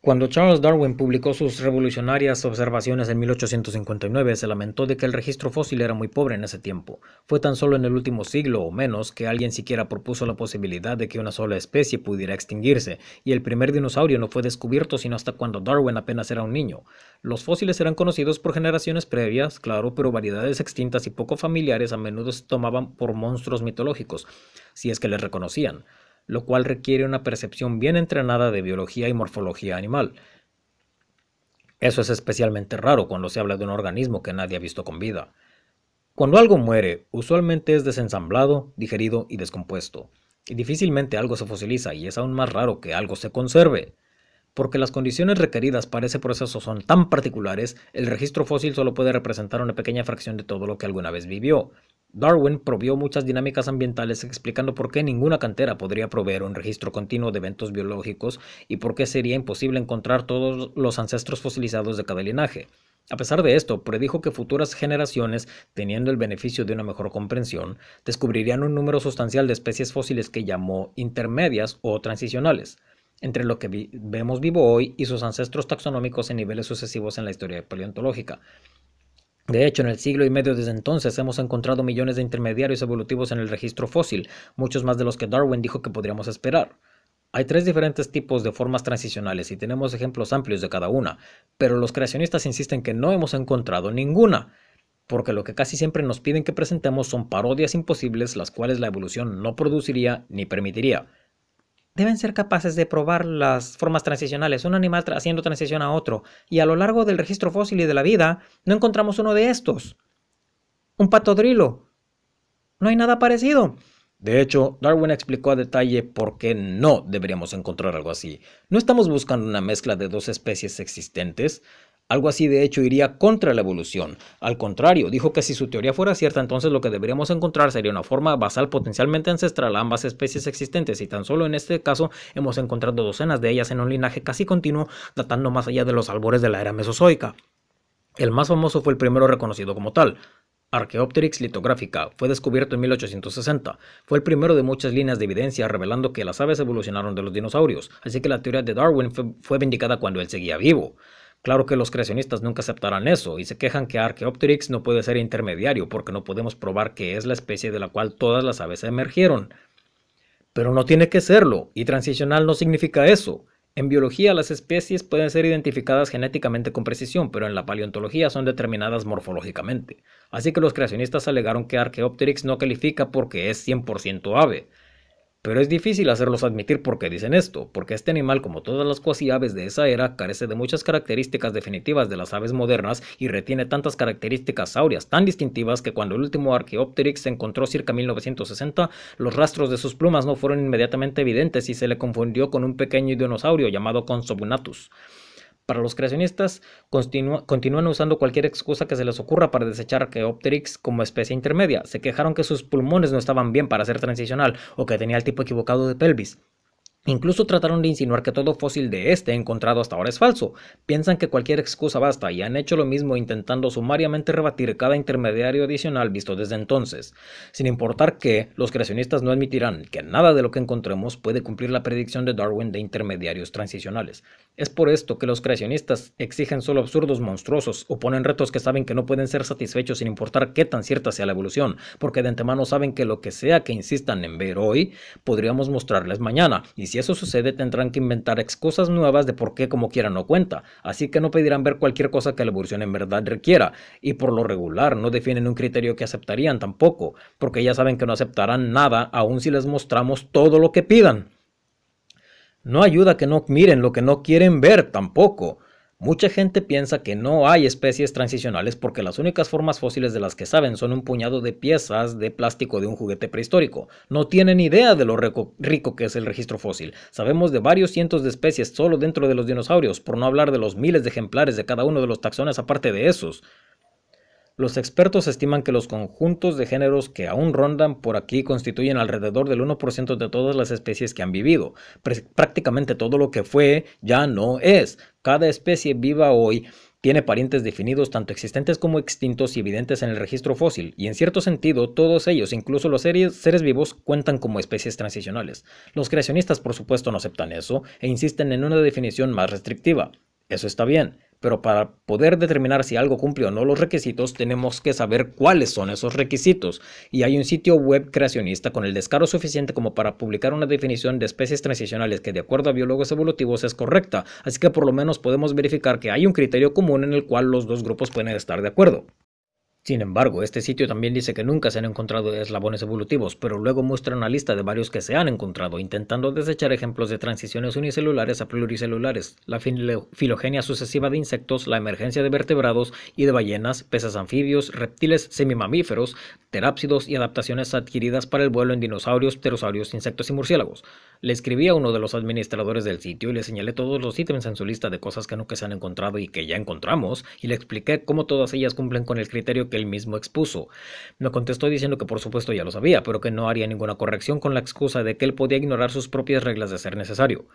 Cuando Charles Darwin publicó sus revolucionarias observaciones en 1859, se lamentó de que el registro fósil era muy pobre en ese tiempo. Fue tan solo en el último siglo o menos que alguien siquiera propuso la posibilidad de que una sola especie pudiera extinguirse, y el primer dinosaurio no fue descubierto sino hasta cuando Darwin apenas era un niño. Los fósiles eran conocidos por generaciones previas, claro, pero variedades extintas y poco familiares a menudo se tomaban por monstruos mitológicos, si es que les reconocían lo cual requiere una percepción bien entrenada de biología y morfología animal. Eso es especialmente raro cuando se habla de un organismo que nadie ha visto con vida. Cuando algo muere, usualmente es desensamblado, digerido y descompuesto, y difícilmente algo se fosiliza y es aún más raro que algo se conserve. Porque las condiciones requeridas para ese proceso son tan particulares, el registro fósil solo puede representar una pequeña fracción de todo lo que alguna vez vivió, Darwin provió muchas dinámicas ambientales explicando por qué ninguna cantera podría proveer un registro continuo de eventos biológicos y por qué sería imposible encontrar todos los ancestros fosilizados de cada linaje. A pesar de esto, predijo que futuras generaciones, teniendo el beneficio de una mejor comprensión, descubrirían un número sustancial de especies fósiles que llamó intermedias o transicionales, entre lo que vemos vivo hoy y sus ancestros taxonómicos en niveles sucesivos en la historia paleontológica. De hecho, en el siglo y medio desde entonces hemos encontrado millones de intermediarios evolutivos en el registro fósil, muchos más de los que Darwin dijo que podríamos esperar. Hay tres diferentes tipos de formas transicionales y tenemos ejemplos amplios de cada una, pero los creacionistas insisten que no hemos encontrado ninguna, porque lo que casi siempre nos piden que presentemos son parodias imposibles las cuales la evolución no produciría ni permitiría deben ser capaces de probar las formas transicionales, un animal haciendo transición a otro. Y a lo largo del registro fósil y de la vida, no encontramos uno de estos. Un patodrilo. No hay nada parecido. De hecho, Darwin explicó a detalle por qué no deberíamos encontrar algo así. No estamos buscando una mezcla de dos especies existentes, algo así de hecho iría contra la evolución. Al contrario, dijo que si su teoría fuera cierta, entonces lo que deberíamos encontrar sería una forma basal potencialmente ancestral a ambas especies existentes y tan solo en este caso hemos encontrado docenas de ellas en un linaje casi continuo datando más allá de los albores de la era mesozoica. El más famoso fue el primero reconocido como tal, Archaeopteryx litográfica fue descubierto en 1860. Fue el primero de muchas líneas de evidencia revelando que las aves evolucionaron de los dinosaurios, así que la teoría de Darwin fue, vindicada cuando él seguía vivo. Claro que los creacionistas nunca aceptarán eso y se quejan que Archaeopteryx no puede ser intermediario porque no podemos probar que es la especie de la cual todas las aves emergieron. Pero no tiene que serlo y transicional no significa eso. En biología las especies pueden ser identificadas genéticamente con precisión, pero en la paleontología son determinadas morfológicamente. Así que los creacionistas alegaron que Archaeopteryx no califica porque es 100% ave. Pero es difícil hacerlos admitir por qué dicen esto, porque este animal, como todas las cuasi aves de esa era, carece de muchas características definitivas de las aves modernas y retiene tantas características áureas tan distintivas que cuando el último Archaeopteryx se encontró circa 1960, los rastros de sus plumas no fueron inmediatamente evidentes y se le confundió con un pequeño dinosaurio llamado Consobunatus. Para los creacionistas, continúan usando cualquier excusa que se les ocurra para desechar que Opterix como especie intermedia. Se quejaron que sus pulmones no estaban bien para ser transicional o que tenía el tipo equivocado de pelvis. Incluso trataron de insinuar que todo fósil de este encontrado hasta ahora es falso. Piensan que cualquier excusa basta y han hecho lo mismo intentando sumariamente rebatir cada intermediario adicional visto desde entonces. Sin importar que, los creacionistas no admitirán que nada de lo que encontremos puede cumplir la predicción de Darwin de intermediarios transicionales. Es por esto que los creacionistas exigen solo absurdos monstruosos o ponen retos que saben que no pueden ser satisfechos sin importar qué tan cierta sea la evolución, porque de antemano saben que lo que sea que insistan en ver hoy, podríamos mostrarles mañana, y si eso sucede, tendrán que inventar excusas nuevas de por qué como quieran no cuenta. Así que no pedirán ver cualquier cosa que la evolución en verdad requiera. Y por lo regular, no definen un criterio que aceptarían tampoco, porque ya saben que no aceptarán nada aun si les mostramos todo lo que pidan. No ayuda que no miren lo que no quieren ver tampoco. Mucha gente piensa que no hay especies transicionales porque las únicas formas fósiles de las que saben son un puñado de piezas de plástico de un juguete prehistórico. No tienen idea de lo rico que es el registro fósil. Sabemos de varios cientos de especies solo dentro de los dinosaurios, por no hablar de los miles de ejemplares de cada uno de los taxones aparte de esos. Los expertos estiman que los conjuntos de géneros que aún rondan por aquí constituyen alrededor del 1% de todas las especies que han vivido. Prácticamente todo lo que fue ya no es. Cada especie viva hoy tiene parientes definidos tanto existentes como extintos y evidentes en el registro fósil, y en cierto sentido todos ellos, incluso los seres vivos, cuentan como especies transicionales. Los creacionistas por supuesto no aceptan eso e insisten en una definición más restrictiva. Eso está bien, pero para poder determinar si algo cumple o no los requisitos, tenemos que saber cuáles son esos requisitos. Y hay un sitio web creacionista con el descaro suficiente como para publicar una definición de especies transicionales que de acuerdo a biólogos evolutivos es correcta. Así que por lo menos podemos verificar que hay un criterio común en el cual los dos grupos pueden estar de acuerdo. Sin embargo, este sitio también dice que nunca se han encontrado eslabones evolutivos, pero luego muestra una lista de varios que se han encontrado, intentando desechar ejemplos de transiciones unicelulares a pluricelulares, la filogenia sucesiva de insectos, la emergencia de vertebrados y de ballenas, peces anfibios, reptiles semimamíferos, terápsidos y adaptaciones adquiridas para el vuelo en dinosaurios, pterosaurios, insectos y murciélagos. Le escribí a uno de los administradores del sitio y le señalé todos los ítems en su lista de cosas que nunca se han encontrado y que ya encontramos, y le expliqué cómo todas ellas cumplen con el criterio que él mismo expuso. Me contestó diciendo que por supuesto ya lo sabía, pero que no haría ninguna corrección con la excusa de que él podía ignorar sus propias reglas de ser necesario.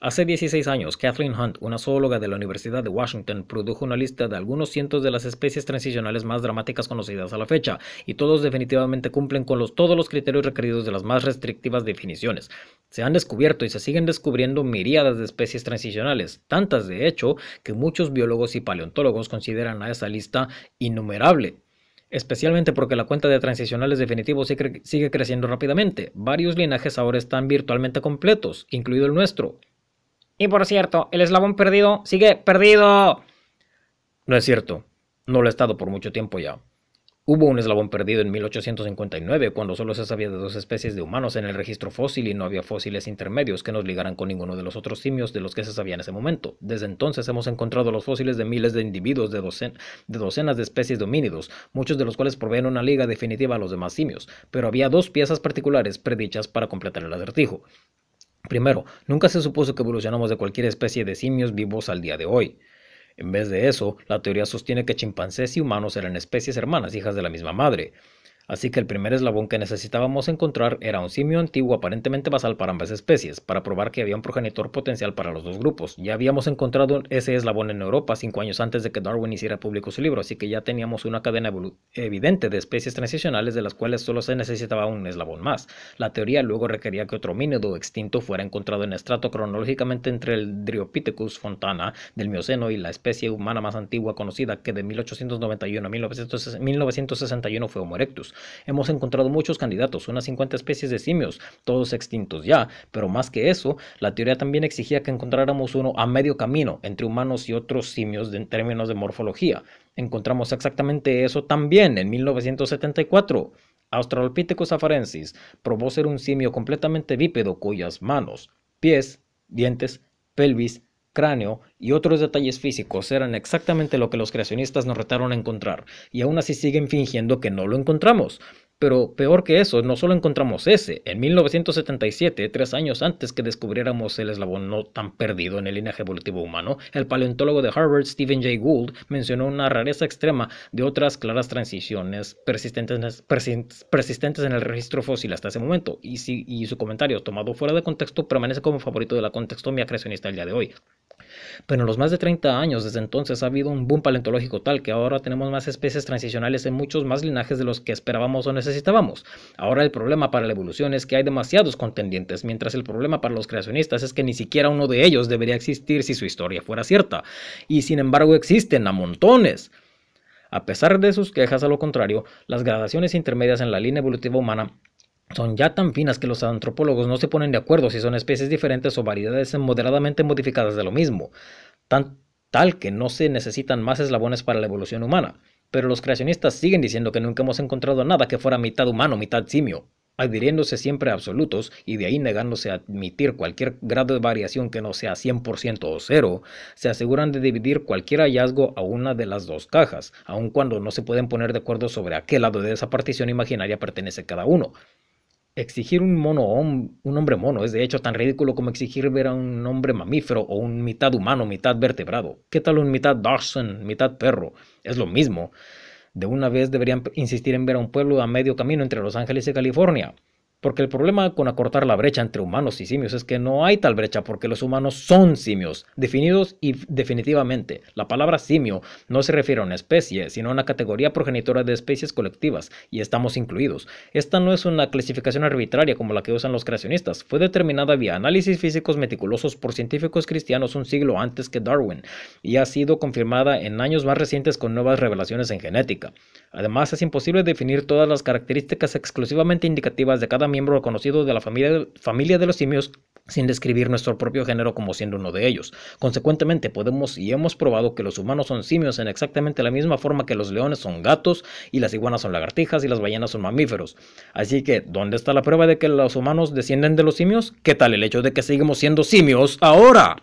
Hace 16 años, Kathleen Hunt, una zoóloga de la Universidad de Washington, produjo una lista de algunos cientos de las especies transicionales más dramáticas conocidas a la fecha, y todos definitivamente cumplen con todos los criterios requeridos de las más restrictivas definiciones. Se han descubierto y se siguen descubriendo miríadas de especies transicionales, tantas de hecho que muchos biólogos y paleontólogos consideran a esa lista innumerable especialmente porque la cuenta de transicionales definitivos sigue creciendo rápidamente. Varios linajes ahora están virtualmente completos, incluido el nuestro. Y por cierto, el eslabón perdido sigue perdido. No es cierto, no lo he estado por mucho tiempo ya. Hubo un eslabón perdido en 1859, cuando solo se sabía de dos especies de humanos en el registro fósil y no había fósiles intermedios que nos ligaran con ninguno de los otros simios de los que se sabía en ese momento. Desde entonces hemos encontrado los fósiles de miles de individuos de, de docenas de especies de homínidos, muchos de los cuales proveen una liga definitiva a los demás simios, pero había dos piezas particulares predichas para completar el acertijo. Primero, nunca se supuso que evolucionamos de cualquier especie de simios vivos al día de hoy. En vez de eso, la teoría sostiene que chimpancés y humanos eran especies hermanas, hijas de la misma madre. Así que el primer eslabón que necesitábamos encontrar era un simio antiguo aparentemente basal para ambas especies, para probar que había un progenitor potencial para los dos grupos. Ya habíamos encontrado ese eslabón en Europa cinco años antes de que Darwin hiciera público su libro, así que ya teníamos una cadena evidente de especies transicionales de las cuales solo se necesitaba un eslabón más. La teoría luego requería que otro homínido extinto fuera encontrado en estrato cronológicamente entre el Dryopithecus fontana del Mioceno y la especie humana más antigua conocida que de 1891 a 1961 fue Homo erectus. Hemos encontrado muchos candidatos, unas 50 especies de simios, todos extintos ya, pero más que eso, la teoría también exigía que encontráramos uno a medio camino entre humanos y otros simios en términos de morfología. Encontramos exactamente eso también en 1974. Australopithecus afarensis probó ser un simio completamente bípedo cuyas manos, pies, dientes, pelvis cráneo y otros detalles físicos eran exactamente lo que los creacionistas nos retaron a encontrar, y aún así siguen fingiendo que no lo encontramos. Pero peor que eso, no solo encontramos ese. En 1977, tres años antes que descubriéramos el eslabón no tan perdido en el linaje evolutivo humano, el paleontólogo de Harvard Stephen Jay Gould mencionó una rareza extrema de otras claras transiciones persistentes, en el registro fósil hasta ese momento, y, su comentario tomado fuera de contexto permanece como favorito de la contextomía creacionista el día de hoy. Pero en los más de 30 años desde entonces ha habido un boom paleontológico tal que ahora tenemos más especies transicionales en muchos más linajes de los que esperábamos o necesitábamos. Ahora el problema para la evolución es que hay demasiados contendientes, mientras el problema para los creacionistas es que ni siquiera uno de ellos debería existir si su historia fuera cierta. Y sin embargo existen a montones. A pesar de sus quejas, a lo contrario, las gradaciones intermedias en la línea evolutiva humana son ya tan finas que los antropólogos no se ponen de acuerdo si son especies diferentes o variedades moderadamente modificadas de lo mismo, tan, tal que no se necesitan más eslabones para la evolución humana. Pero los creacionistas siguen diciendo que nunca hemos encontrado nada que fuera mitad humano, mitad simio, adhiriéndose siempre a absolutos y de ahí negándose a admitir cualquier grado de variación que no sea 100% o cero, se aseguran de dividir cualquier hallazgo a una de las dos cajas, aun cuando no se pueden poner de acuerdo sobre a qué lado de esa partición imaginaria pertenece cada uno. Exigir un mono un hombre mono es de hecho tan ridículo como exigir ver a un hombre mamífero o un mitad humano, mitad vertebrado. ¿Qué tal un mitad Dachshund, mitad perro? Es lo mismo. De una vez deberían insistir en ver a un pueblo a medio camino entre Los Ángeles y California. Porque el problema con acortar la brecha entre humanos y simios es que no hay tal brecha porque los humanos son simios, definidos y definitivamente. La palabra simio no se refiere a una especie, sino a una categoría progenitora de especies colectivas, y estamos incluidos. Esta no es una clasificación arbitraria como la que usan los creacionistas, fue determinada vía análisis físicos meticulosos por científicos cristianos un siglo antes que Darwin, y ha sido confirmada en años más recientes con nuevas revelaciones en genética. Además, es imposible definir todas las características exclusivamente indicativas de cada miembro conocido de la familia, familia de los simios sin describir nuestro propio género como siendo uno de ellos. Consecuentemente, podemos y hemos probado que los humanos son simios en exactamente la misma forma que los leones son gatos y las iguanas son lagartijas y las ballenas son mamíferos. Así que, ¿dónde está la prueba de que los humanos descienden de los simios? ¿Qué tal el hecho de que seguimos siendo simios ahora?